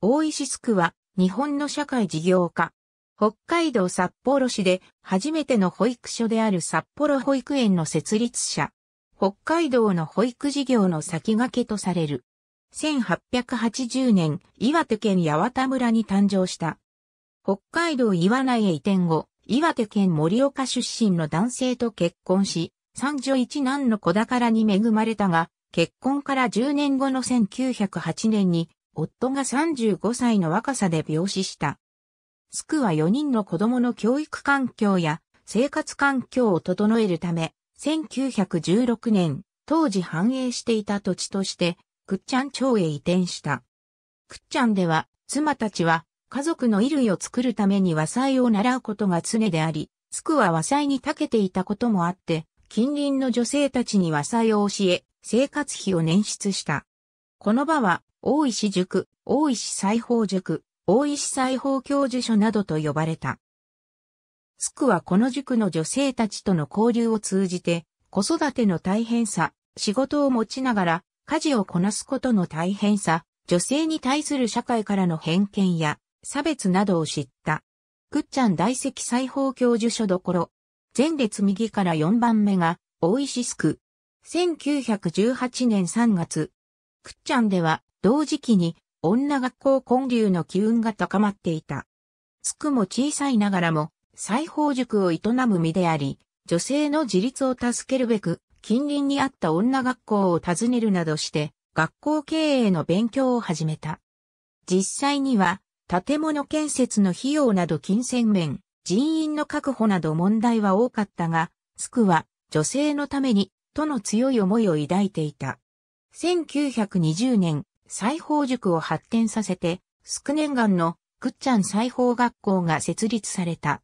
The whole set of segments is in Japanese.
大石宿は日本の社会事業家。北海道札幌市で初めての保育所である札幌保育園の設立者。北海道の保育事業の先駆けとされる。1880年、岩手県八幡村に誕生した。北海道岩内へ移転後、岩手県盛岡出身の男性と結婚し、三女一男の子宝に恵まれたが、結婚から10年後の1908年に夫が35歳の若さで病死した。スクは4人の子供の教育環境や生活環境を整えるため、1916年、当時繁栄していた土地として、クッチャン町へ移転した。クッチャンでは、妻たちは家族の衣類を作るために和裁を習うことが常であり、スクは和裁に長けていたこともあって、近隣の女性たちに和裁を教え、生活費を捻出した。この場は大石塾、大石裁縫塾、大石裁縫教授所などと呼ばれた。スクはこの塾の女性たちとの交流を通じて、子育ての大変さ、仕事を持ちながら、家事をこなすことの大変さ、女性に対する社会からの偏見や、差別などを知った。くっちゃん大石裁縫教授所どころ、前列右から4番目が、大石スク。1918年3月、くっちゃんでは、同時期に女学校建立の機運が高まっていた。つくも小さいながらも、裁縫塾を営む身であり、女性の自立を助けるべく、近隣にあった女学校を訪ねるなどして、学校経営の勉強を始めた。実際には、建物建設の費用など金銭面、人員の確保など問題は多かったが、つくは女性のために、との強い思いを抱いていた。1920年、裁縫塾を発展させて、スン年間のくっちゃん裁縫学校が設立された。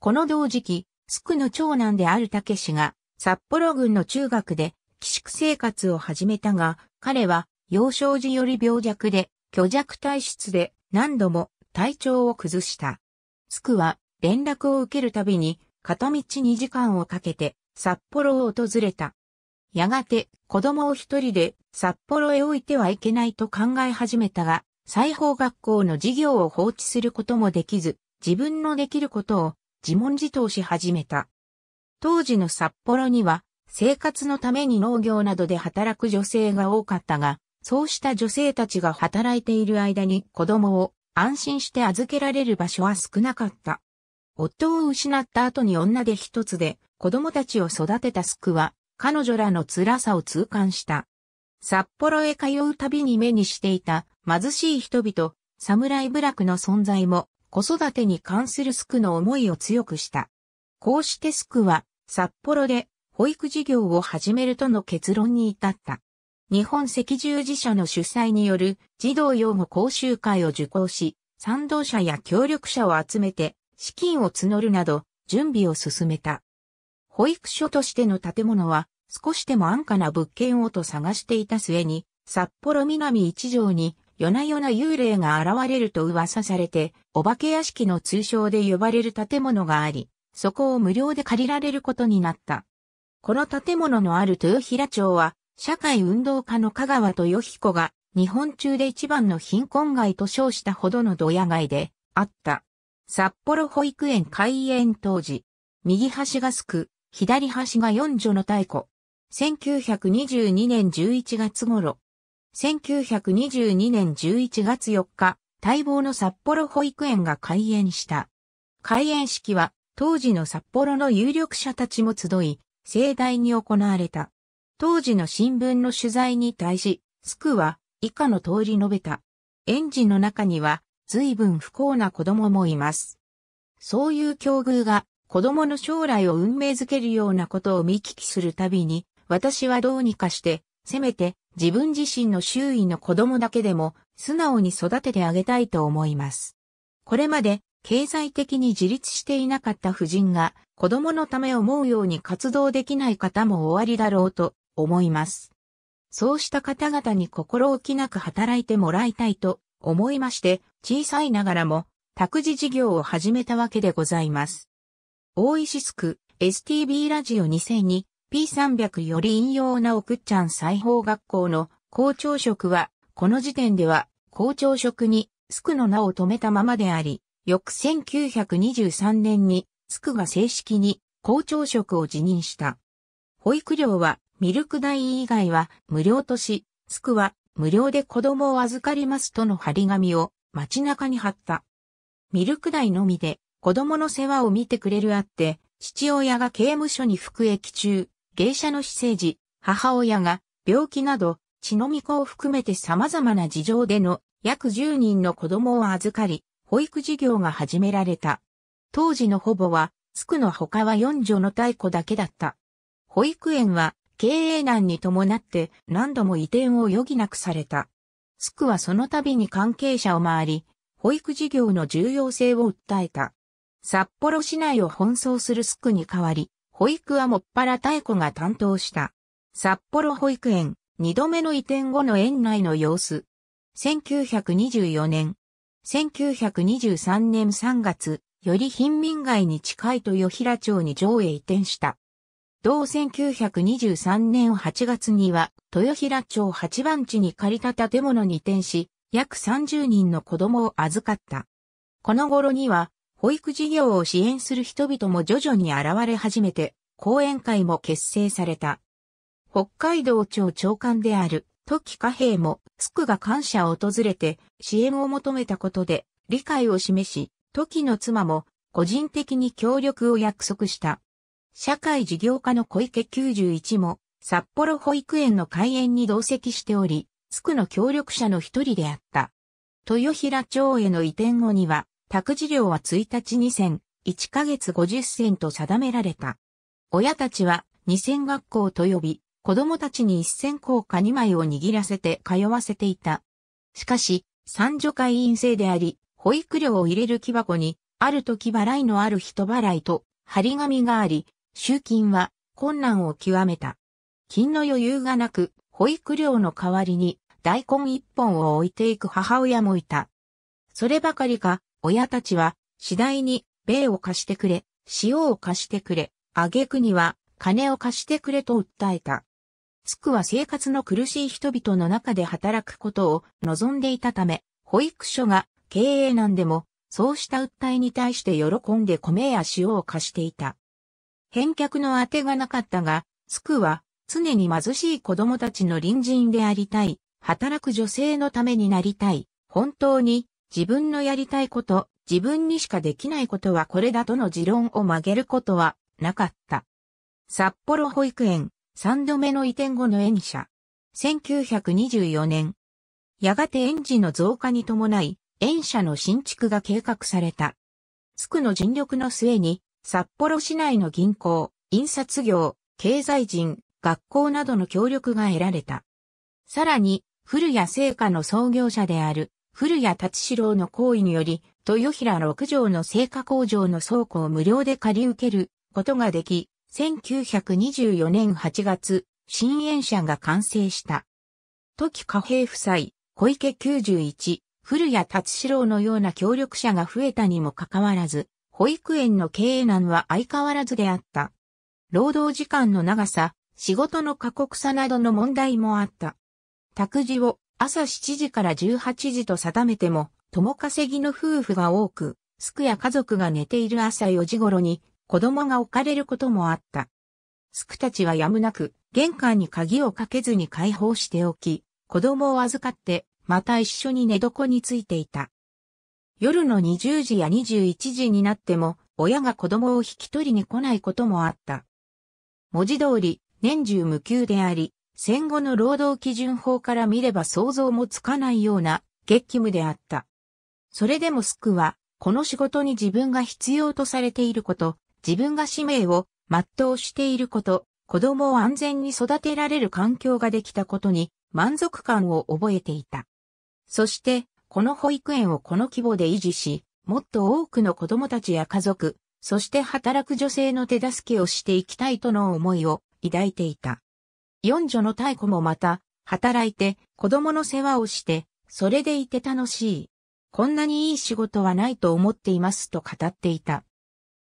この同時期、宿の長男であるけ氏が、札幌郡の中学で寄宿生活を始めたが、彼は幼少時より病弱で、虚弱体質で何度も体調を崩した。クは連絡を受けるたびに片道2時間をかけて札幌を訪れた。やがて子供を一人で札幌へ置いてはいけないと考え始めたが、裁縫学校の授業を放置することもできず、自分のできることを自問自答し始めた。当時の札幌には、生活のために農業などで働く女性が多かったが、そうした女性たちが働いている間に子供を安心して預けられる場所は少なかった。夫を失った後に女で一つで子供たちを育てたスクは彼女らの辛さを痛感した。札幌へ通うたびに目にしていた貧しい人々、侍部落の存在も子育てに関するスクの思いを強くした。こうしてスクは札幌で保育事業を始めるとの結論に至った。日本赤十字社の主催による児童養護講習会を受講し、賛同者や協力者を集めて資金を募るなど準備を進めた。保育所としての建物は少しでも安価な物件をと探していた末に、札幌南一条に夜な夜な幽霊が現れると噂されて、お化け屋敷の通称で呼ばれる建物があり、そこを無料で借りられることになった。この建物のある豊平町は、社会運動家の香川豊彦が、日本中で一番の貧困街と称したほどのドヤ街で、あった。札幌保育園開園当時、右端がすく、左端が四女の太鼓。1922年11月頃。1922年11月4日、待望の札幌保育園が開園した。開園式は、当時の札幌の有力者たちも集い、盛大に行われた。当時の新聞の取材に対し、スクは以下の通り述べた。園児の中には随分不幸な子供もいます。そういう境遇が子供の将来を運命づけるようなことを見聞きするたびに、私はどうにかして、せめて自分自身の周囲の子供だけでも素直に育ててあげたいと思います。これまで経済的に自立していなかった夫人が子供のため思うように活動できない方も終わりだろうと思います。そうした方々に心置きなく働いてもらいたいと思いまして小さいながらも託児事業を始めたわけでございます。大石スク、STB ラジオ2002、P300 より引用なおくっちゃん裁縫学校の校長職は、この時点では校長職にスクの名を止めたままであり、翌1923年にスクが正式に校長職を辞任した。保育料はミルク代以外は無料とし、スクは無料で子供を預かりますとの張り紙を街中に貼った。ミルク代のみで子供の世話を見てくれるあって、父親が刑務所に服役中、芸者の私生児、母親が病気など、血のみ子を含めて様々な事情での約10人の子供を預かり、保育事業が始められた。当時の保母は、つくの他は4女の太鼓だけだった。保育園は経営難に伴って何度も移転を余儀なくされた。つくはその度に関係者を回り、保育事業の重要性を訴えた。札幌市内を奔走するスクに代わり、保育はもっぱら太鼓が担当した。札幌保育園、二度目の移転後の園内の様子。1924年、1923年3月、より貧民街に近い豊平町に上へ移転した。同1923年8月には、豊平町8番地に借りた建物に移転し、約30人の子供を預かった。この頃には、保育事業を支援する人々も徐々に現れ始めて、講演会も結成された。北海道庁長官である、時貨幣も、スクが感謝を訪れて、支援を求めたことで、理解を示し、時の妻も、個人的に協力を約束した。社会事業家の小池91も、札幌保育園の開園に同席しており、スクの協力者の一人であった。豊平町への移転後には、託児料は1日2銭、1ヶ月50銭と定められた。親たちは2銭学校と呼び、子供たちに1銭硬貨2枚を握らせて通わせていた。しかし、三女会員制であり、保育料を入れる木箱に、ある時払いのある人払いと、張り紙があり、集金は困難を極めた。金の余裕がなく、保育料の代わりに大根一本を置いていく母親もいた。そればかりか、親たちは、次第に、米を貸してくれ、塩を貸してくれ、挙句には、金を貸してくれと訴えた。スクは生活の苦しい人々の中で働くことを望んでいたため、保育所が経営難でも、そうした訴えに対して喜んで米や塩を貸していた。返却の当てがなかったが、スクは常に貧しい子供たちの隣人でありたい、働く女性のためになりたい、本当に自分のやりたいこと、自分にしかできないことはこれだとの持論を曲げることはなかった。札幌保育園、3度目の移転後の園舎。1924年。やがて園児の増加に伴い、園舎の新築が計画された。つくの尽力の末に、札幌市内の銀行、印刷業、経済人、学校などの協力が得られた。さらに、古谷製菓の創業者である古谷達志郎の行為により、豊平六条の製菓工場の倉庫を無料で借り受けることができ、1924年8月、新園舎が完成した。時貨幣夫妻、小池91、古谷達志郎のような協力者が増えたにもかかわらず、保育園の経営難は相変わらずであった。労働時間の長さ、仕事の過酷さなどの問題もあった。託児を朝7時から18時と定めても、共稼ぎの夫婦が多く、スクや家族が寝ている朝4時頃に子供が置かれることもあった。スクたちはやむなく玄関に鍵をかけずに解放しておき、子供を預かってまた一緒に寝床についていた。夜の20時や21時になっても親が子供を引き取りに来ないこともあった。文字通り年中無休であり、戦後の労働基準法から見れば想像もつかないような激務であった。それでもスクは、この仕事に自分が必要とされていること、自分が使命を全うしていること、子供を安全に育てられる環境ができたことに満足感を覚えていた。そして、この保育園をこの規模で維持し、もっと多くの子供たちや家族、そして働く女性の手助けをしていきたいとの思いを抱いていた。四女の太鼓もまた、働いて、子供の世話をして、それでいて楽しい。こんなにいい仕事はないと思っていますと語っていた。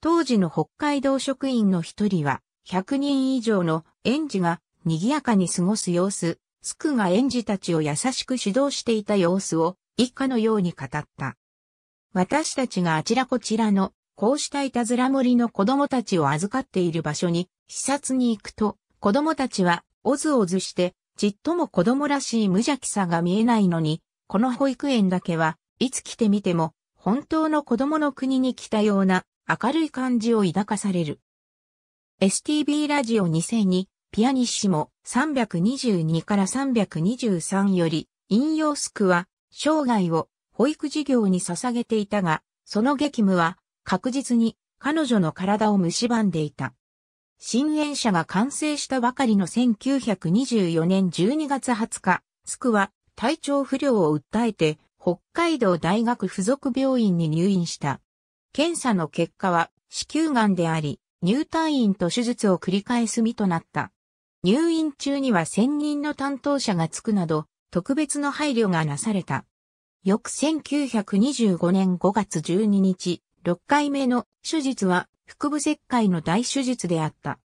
当時の北海道職員の一人は、100人以上の園児が賑やかに過ごす様子、スクが園児たちを優しく指導していた様子を一家のように語った。私たちがあちらこちらの、こうしたいたずら森の子供たちを預かっている場所に視察に行くと、子供たちはおずおずして、ちっとも子供らしい無邪気さが見えないのに、この保育園だけはいつ来てみても、本当の子供の国に来たような明るい感じを抱かされる。STB ラジオ2002ピアニッシモ322から323より引用スクは生涯を保育事業に捧げていたが、その激務は確実に彼女の体を蝕んでいた。新園舎が完成したばかりの1924年12月20日、スクは体調不良を訴えて北海道大学附属病院に入院した。検査の結果は子宮癌であり、入退院と手術を繰り返す身となった。入院中には専任の担当者がつくなど、特別の配慮がなされた。翌1925年5月12日、6回目の手術は腹部切開の大手術であった。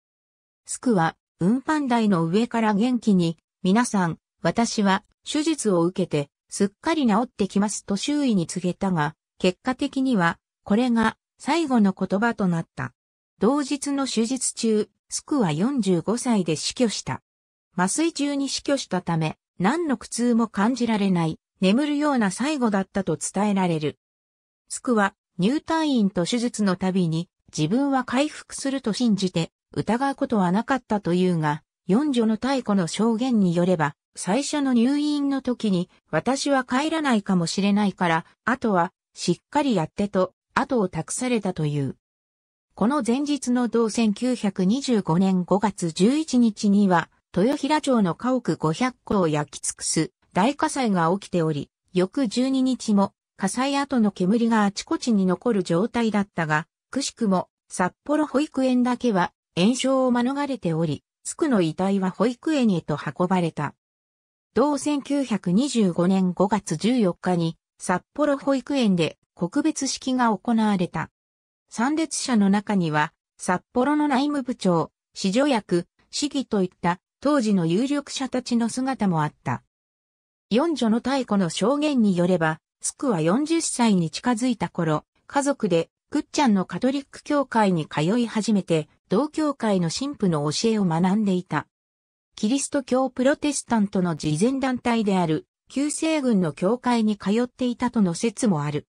スクは、運搬台の上から元気に、皆さん、私は手術を受けて、すっかり治ってきますと周囲に告げたが、結果的には、これが最後の言葉となった。同日の手術中、スクは45歳で死去した。麻酔中に死去したため、何の苦痛も感じられない、眠るような最後だったと伝えられる。スクは入退院と手術のたびに自分は回復すると信じて、疑うことはなかったというが、四女の太鼓の証言によれば、最初の入院の時に、私は帰らないかもしれないから、あとは、しっかりやってと、後を託されたという。この前日の同1925年5月11日には、豊平町の家屋500戸を焼き尽くす大火災が起きており、翌12日も火災後の煙があちこちに残る状態だったが、くしくも、札幌保育園だけは炎症を免れており、つくの遺体は保育園へと運ばれた。同1925年5月14日に札幌保育園で告別式が行われた。参列者の中には札幌の内務部長、市女役、市議といった当時の有力者たちの姿もあった。四女の太鼓の証言によれば、つくは40歳に近づいた頃、家族でクッチャンのカトリック教会に通い始めて、同教会の神父の教えを学んでいた。キリスト教プロテスタントの慈善団体である、旧西軍の教会に通っていたとの説もある。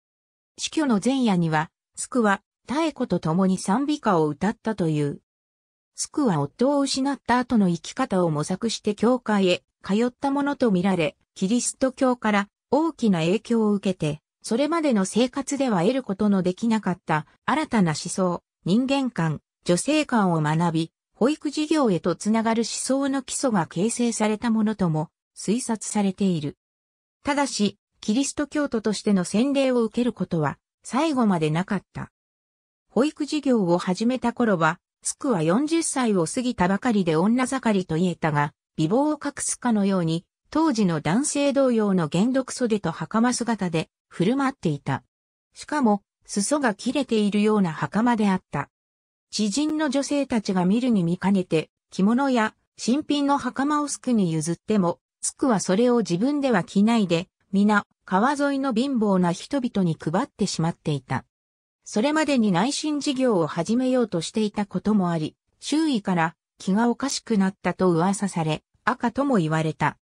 死去の前夜には、スクは、妙子と共に賛美歌を歌ったという。スクは夫を失った後の生き方を模索して教会へ通ったものとみられ、キリスト教から大きな影響を受けて、それまでの生活では得ることのできなかった新たな思想、人間観、女性観を学び、保育事業へとつながる思想の基礎が形成されたものとも推察されている。ただし、キリスト教徒としての洗礼を受けることは最後までなかった。保育事業を始めた頃は、スクは40歳を過ぎたばかりで女盛りと言えたが、美貌を隠すかのように当時の男性同様の原読袖と袴姿で振る舞っていた。しかも、裾が切れているような袴であった。知人の女性たちが見るに見かねて、着物や新品の袴をスクに譲っても、スクはそれを自分では着ないで、皆、川沿いの貧乏な人々に配ってしまっていた。それまでに内心事業を始めようとしていたこともあり、周囲から気がおかしくなったと噂され、赤とも言われた。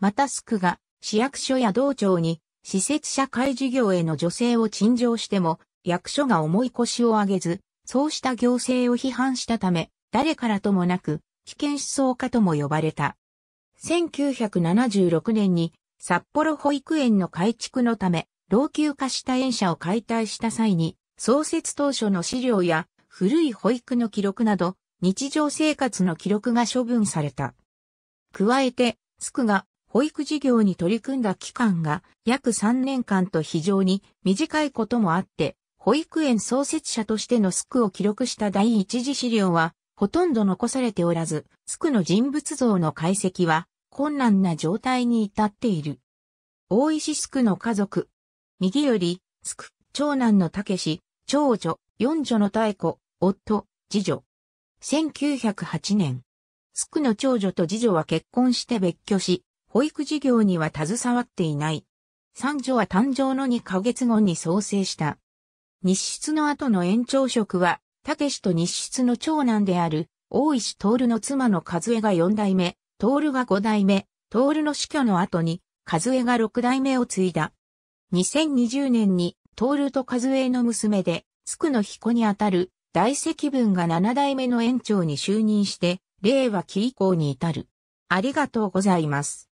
またスクが市役所や道庁に施設社会事業への助成を陳情しても役所が重い腰を上げず、そうした行政を批判したため、誰からともなく危険思想家とも呼ばれた。1976年に札幌保育園の改築のため、老朽化した園舎を解体した際に、創設当初の資料や古い保育の記録など、日常生活の記録が処分された。加えて、スクが保育事業に取り組んだ期間が約3年間と非常に短いこともあって、保育園創設者としてのスクを記録した第一次資料は、ほとんど残されておらず、スクの人物像の解析は困難な状態に至っている。大石スクの家族。右より、スク、長男の武志、長女、四女の太子、夫、次女。1908年。スクの長女と次女は結婚して別居し、保育事業には携わっていない。三女は誕生の2ヶ月後に創生した。日室の後の延長職は、たけしと日室の長男である、大石徹の妻の和江が4代目、徹が5代目、徹の死去の後に、和江が6代目を継いだ。2020年に、徹と和江の娘で、つくの彦にあたる、大石文が7代目の園長に就任して、令和期以降に至る。ありがとうございます。